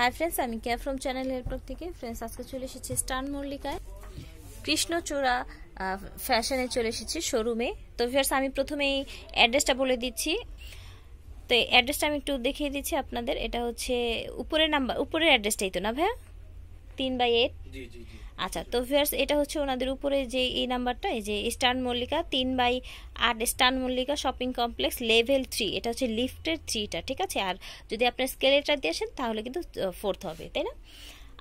hi friends আমি কেয়া from channel হেল্পক থেকে friends আজকে চলে এসেছি স্টান মল্লিকায় কৃষ্ণচূড়া ফ্যাশনে চলে এসেছি শোরুমে তো ভিয়ার্স আমি প্রথমেই অ্যাড্রেসটা বলে দিচ্ছি তো এই অ্যাড্রেসটা আমি একটু দেখিয়ে দিচ্ছি আপনাদের এটা হচ্ছে উপরের নাম্বার উপরের অ্যাড্রেসটাই তো না ভাইয়া তিন বাই এইট আচ্ছা তো ভিয়ার্স এটা হচ্ছে ওনাদের উপরে যে এই নাম্বারটা এই যে স্টান মল্লিকা তিন বাই আট স্টান Mallika shopping complex level three এটা হচ্ছে লিফটের থ্রিটা ঠিক আছে আর যদি আপনার স্কেলেটার দিয়ে আসেন তাহলে কিন্তু ফোর্থ হবে তাই না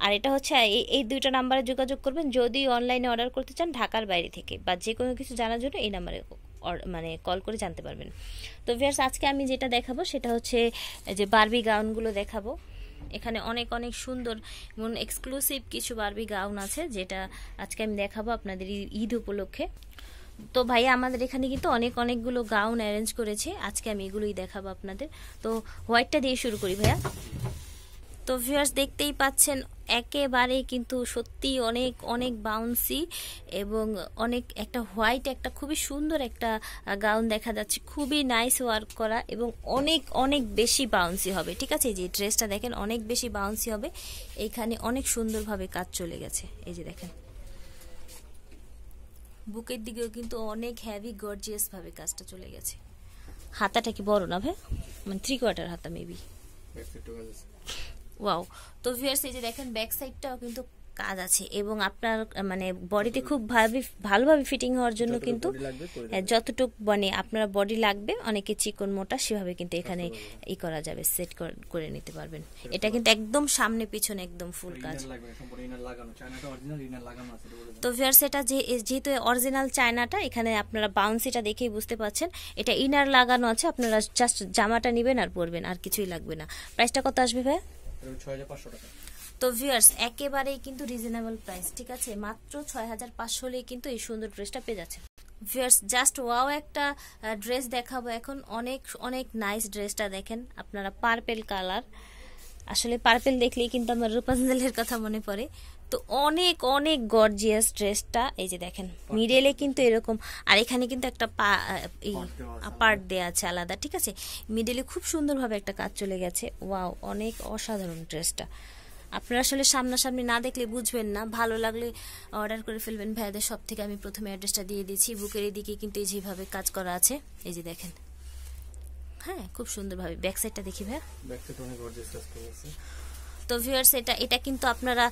আর এটা হচ্ছে এই দুইটা নাম্বারে যোগাযোগ করবেন যদি অনলাইনে অর্ডার করতে চান ঢাকার বাইরে থেকে বা যে কোনো কিছু জানার জন্য এই নাম্বারে মানে কল করে জানতে পারবেন তো ভিয়ার্স আজকে আমি যেটা দেখাবো সেটা হচ্ছে যে বারবি গাউনগুলো দেখাবো এখানে অনেক অনেক সুন্দর এবং এক্সক্লুসিভ কিছু বারবি গাউন আছে যেটা আজকে আমি দেখাবো আপনাদের ঈদ উপলক্ষে তো ভাইয়া আমাদের এখানে কিন্তু অনেক অনেকগুলো গাউন অ্যারেঞ্জ করেছে আজকে আমি এগুলোই দেখাবো আপনাদের তো হোয়াইটটা দিয়ে শুরু করি ভাইয়া তো ভিউয়ার্স দেখতেই পাচ্ছেন একেবারে কিন্তু সত্যি অনেক অনেক বাউন্সি এবং অনেক একটা হোয়াইট একটা খুবই সুন্দর একটা গাউন দেখা যাচ্ছে খুবই নাইস ওয়ার্ক করা এবং অনেক অনেক বেশি বাউন্সি হবে ঠিক আছে যে ড্রেসটা দেখেন অনেক বেশি বাউন্সি হবে এখানে অনেক সুন্দরভাবে কাজ চলে গেছে এই যে দেখেন বুকের দিকেও কিন্তু অনেক হ্যাভি গর্জিয়াসভাবে কাজটা চলে গেছে হাতাটা কি বড় না ভাই মানে থ্রি কোয়ার্টার হাতা মেবি ওয়াও তো ভিউয়ার্স এই যে দেখেন ব্যাক সাইডটাও কিন্তু কাজ আছে এবং আপনার মানে বডিতে খুব ভাবে ভালোভাবে ফিটিং হওয়ার জন্য কিন্তু হ্যাঁ, যতটুক মানে আপনার বডি লাগবে অনেকে চিকন মোটা সেভাবে কিন্তু এখানে ই করা যাবে সেট করে নিতে পারবেন এটা কিন্তু একদম সামনে পিছনে একদম ফুল কাজ তো ভিয়ার্স এটা যেহেতু অরিজিনাল চায়নাটা এখানে আপনারা বাউন্সিটা দেখেই বুঝতে পাচ্ছেন এটা ইনার লাগানো আছে আপনারা জাস্ট জামাটা নেবেন আর পরবেন আর কিছুই লাগবে না প্রাইসটা কত আসবে ভাই তো ভিউয়ার্স একেবারেই কিন্তু রিজনেবল প্রাইস ঠিক আছে মাত্র ছয় হাজার পাঁচশো হলেই কিন্তু এই সুন্দর ড্রেসটা পেয়ে যাচ্ছে ভিউয়ার্স জাস্ট ওয়াও একটা ড্রেস দেখাবো এখন অনেক অনেক নাইস ড্রেসটা দেখেন আপনারা পার্পেল কালার আসলে পার্পেল দেখলেই কিন্তু আমার রূপাঞ্জলের কথা মনে পড়ে তো অনেক অনেক গর্জিয়াস ড্রেসটা এই যে দেখেন মিডেলে কিন্তু এরকম আর এখানে কিন্তু একটা পা এই পার্ট দেওয়া আছে আলাদা ঠিক আছে মিডেলে খুব সুন্দরভাবে একটা কাজ চলে গেছে ওয়াও অনেক অসাধারণ ড্রেসটা আপনারা আসলে সামনাসামনি না দেখলে বুঝবেন না ভালো লাগলে অর্ডার করে ফেলবেন ভাইয়াদের সব থেকে আমি প্রথমে অ্যাড্রেসটা দিয়ে দিচ্ছি বুকের এদিকে কিন্তু এই যেভাবে কাজ করা আছে এই যে দেখেন হ্যাঁ খুব সুন্দরভাবে ব্যাক সাইডটা দেখি ভাই ব্যাক সাইড অনেক গর্জিয়াস কাজ করেছে তো ভিউয়ার্স এটা এটা কিন্তু আপনারা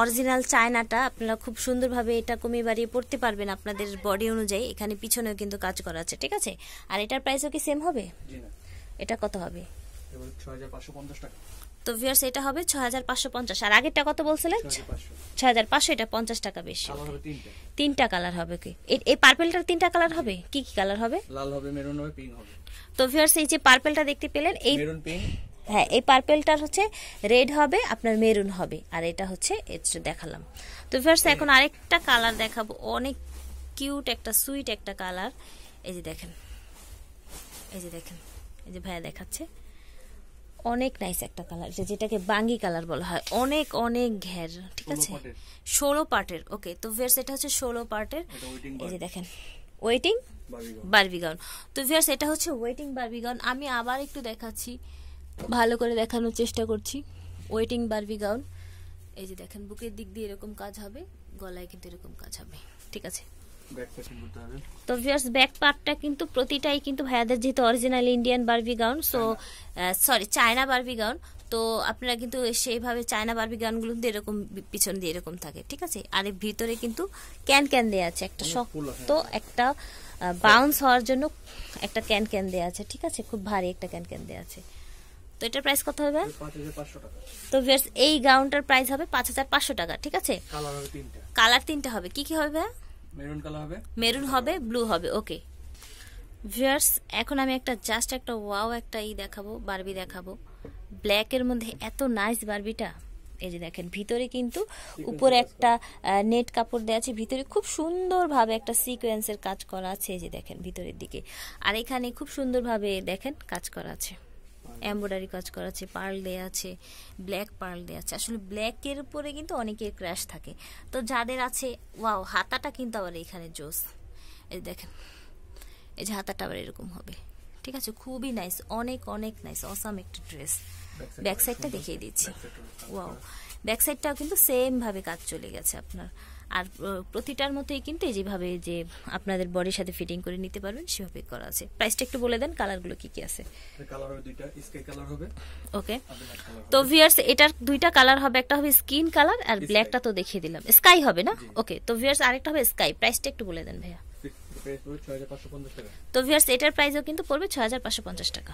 অরিজিনাল চায়নাটা আপনারা খুব সুন্দরভাবে এটা কমিয়ে বাড়িয়ে পড়তে পারবেন আপনাদের বডি অনুযায়ী এখানে পিছনেও কিন্তু কাজ করা আছে ঠিক আছে আর এটার প্রাইসও কি সেম হবে এটা কত হবে তো ভিউয়ার্স এটা হবে 6550 আর আগেরটা কত বলছিলেন 6500 এটা 50 টাকা বেশি তিনটা কালার হবে কি এই পার্পলটার তিনটা কালার হবে কি কি কালার হবে লাল হবে মেরুন হবে পিঙ্ক হবে তো ভিউয়ার্স এই যে পার্পলটা দেখতে পেলেন এই মেরুন পিঙ্ক হ্যাঁ এই পার্পেলটার হচ্ছে রেড হবে আপনার মেরুন হবে আর এটা হচ্ছে দেখালাম তো ভিউয়ার্স এখন আরেকটা কালার দেখাবো অনেক কিউট একটা সুইট একটা কালার এই যে দেখেন এই যে দেখেন এই যে ভাইয়া দেখাচ্ছে অনেক নাইস একটা কালার যেটাকে বাঙ্গি কালার বলা হয় অনেক অনেক ঘের ঠিক আছে ষোলো পার্টের ওকে তো ভিয়ার্স এটা হচ্ছে ষোলো পার্টের এই যে দেখেন ওয়েটিং বার্বিগাউন তো ভিয়ার্স এটা হচ্ছে ওয়েটিং বার্বিগাউন আমি আবার একটু দেখাচ্ছি ভালো করে দেখানোর চেষ্টা করছি ওয়েটিং বার্বিগাউন এই যে দেখেন বুকের দিক দিয়ে এরকম কাজ হবে গলায় কিন্তু এরকম কাজ হবে ঠিক আছে তো ভিউয়ার্স ব্যাক পার্টটা কিন্তু প্রতিটাই কিন্তু ভাইয়াদের যেহেতু original Indian Barbie gown so sorry China Barbie gown তো আপনারা কিন্তু সেইভাবে চায়না বারবি গাউনগুলো কিন্তু এরকম পিছন দিয়ে এরকম থাকে ঠিক আছে আর ভিতরে কিন্তু ক্যান ক্যান দেওয়া আছে একটা শক্ত একটা বাউন্স হওয়ার জন্য একটা ক্যান ক্যান দেওয়া আছে ঠিক আছে খুব ভারী একটা ক্যান ক্যান দেওয়া আছে তো এটার প্রাইস কত হবে তো ভিউয়ার্স এই গাউনটার প্রাইস হবে পাঁচ হাজার পাঁচশো টাকা ঠিক আছে কালার তিনটা হবে কি কি হবে ভাইয়া মেরুন কালার হবে মেরুন হবে ব্লু হবে ওকে ভিউয়ার্স এখন আমি একটা জাস্ট একটা ওয়াও একটা ই দেখাবো বারবি দেখাবো ব্ল্যাকের মধ্যে এত নাইস বারবিটা এই যে দেখেন ভিতরে কিন্তু উপরে একটা নেট কাপড় দেওয়া আছে ভিতরে খুব সুন্দরভাবে একটা সিকোয়েন্সের কাজ করা আছে এই যে দেখেন ভিতরের দিকে আর এখানে খুব সুন্দরভাবে দেখেন কাজ করা আছে এম্ব্রয়ডারি কাজ করা আছে পার্ল দেয়া আছে ব্ল্যাক পার্ল দেয়া আছে আসলে ব্ল্যাকের উপরে কিন্তু অনেকের ক্র্যাশ থাকে তো যাদের আছে ওয়াও হাতাটা কিন্তু আবার এখানে জোস এই দেখেন এই যে হাতাটা আবার এরকম হবে ঠিক আছে খুবই নাইস অনেক অনেক নাইস অসাম একটা ড্রেস ব্যাক সাইডটা দেখিয়ে দিচ্ছি ওয়াও ব্যাক সাইডটাও কিন্তু সেমভাবে কাজ চলে গেছে আপনার আর প্রতিটার মধ্যেই কিন্তু যেভাবে যে আপনাদের বডির সাথে ফিটিং করে নিতে পারবেন সেভাবে করা আছে প্রাইসটা একটু বলে দেন কালারগুলো কি কি আছে ওকে তো ভিয়ার্স এটার দুইটা কালার হবে একটা হবে স্কিন কালার আর ব্ল্যাকটা তো দেখিয়ে দিলাম স্কাই হবে না ওকে তো ভিয়ার্স আরেকটা হবে স্কাই প্রাইসটা একটু বলে দেন ভাইয়া তো ভিয়ার্স এটার প্রাইসও কিন্তু পড়বে ছয় হাজার পাঁচশো পঞ্চাশ টাকা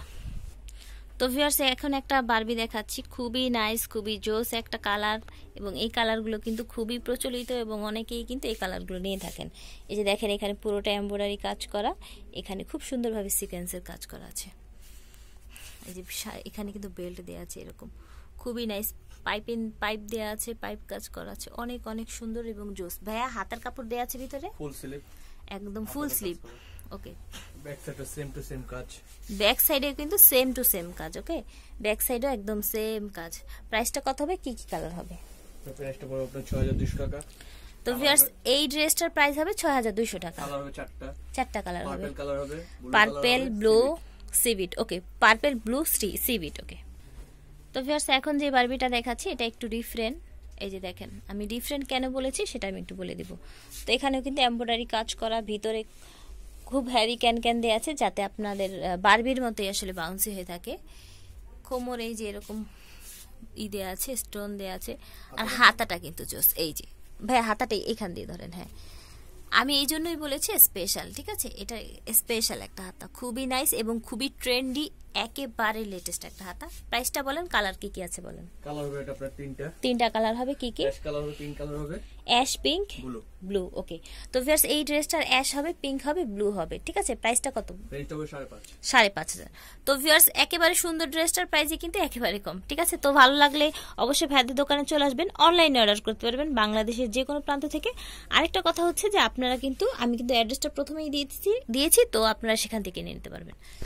তো ভিউয়ার্স এখন একটা বারবি দেখাচ্ছি খুবই নাইস খুবই জোস একটা কালার এবং এই কালারগুলো কিন্তু খুবই প্রচলিত এবং অনেকেই কিন্তু এই কালারগুলো নিয়ে থাকেন এই যে দেখেন এখানে পুরোটা এম্ব্রয়ডারি কাজ করা এখানে খুব সুন্দরভাবে সিকোয়েন্সের কাজ করা আছে এই যে এখানে কিন্তু বেল্ট দেওয়া আছে এরকম খুবই নাইস পাইপিং পাইপ দেওয়া আছে পাইপ কাজ করা আছে অনেক অনেক সুন্দর এবং জোস ভাইয়া হাতার কাপড় দেওয়া আছে ভিতরে ফুল স্লিপ একদম ফুল স্লিপ ওকে ব্যাক সাইডও সেম টু সেম কাজ ব্যাক সাইডে কিন্তু সেম টু সেম কাজ ওকে ব্যাক সাইডও একদম সেম কাজ প্রাইসটা কত হবে কি কি কালার হবে তো প্রাইসটা পড়বে আপনার 6200 টাকা তো ভিউয়ার্স এই ড্রেসটার প্রাইস হবে 6200 টাকা কালার হবে চারটা 4টা কালার হবে পার্পল কালার হবে পার্পল ব্লু সিভিট ওকে পার্পল ব্লু সিভিট ওকে তো ভিউয়ার্স এখন যে বারবিটা দেখাচ্ছি এটা একটু ডিফারেন্ট এই যে দেখেন আমি ডিফারেন্ট কেন বলেছি সেটা আমি একটু বলে দিব তো এখানেও কিন্তু এমব্রয়ডারি কাজ করা ভিতরে খুব হ্যারি ক্যান ক্যান দেওয়া আছে যাতে আপনাদের বারবির মতোই আসলে বাউন্সি হয়ে থাকে কোমর এই যে এরকম ই দেওয়া আছে স্টোন দেওয়া আছে আর হাতাটা কিন্তু জোস এই যে ভাই হাতাটাই এখান দিয়ে ধরেন হ্যাঁ আমি এই জন্যই বলেছি স্পেশাল ঠিক আছে এটা স্পেশাল একটা হাতা খুবই নাইস এবং খুবই ট্রেন্ডি একেবারে লেটেস্ট একটা হাতা প্রাইসটা বলেন কালার কি কি আছে বলেন কালার হবে এটা আপনার তিনটা তিনটা কালার হবে কি কি অ্যাশ কালার হবে পিঙ্ক কালার হবে ash pink blue blue okay তো ভিউয়ার্স এই ড্রেসটার অ্যাশ হবে পিঙ্ক হবে ব্লু হবে ঠিক আছে প্রাইসটা কত প্রাইসটা হবে 5.5 5.5 তো ভিউয়ার্স একেবারে সুন্দর ড্রেসটার প্রাইসই কিন্তু একেবারে কম ঠিক আছে তো ভালো লাগলে অবশ্যই ভাইদের দোকানে চলে আসবেন অনলাইনে অর্ডার করতে পারবেন বাংলাদেশের যে কোনো প্রান্ত থেকে আরেকটা কথা হচ্ছে যে আপনারা কিন্তু আমি কিন্তু অ্যাড্রেসটা প্রথমেই দিয়েছি দিয়েছি তো আপনারা সেখান থেকে নিয়ে নিতে পারবেন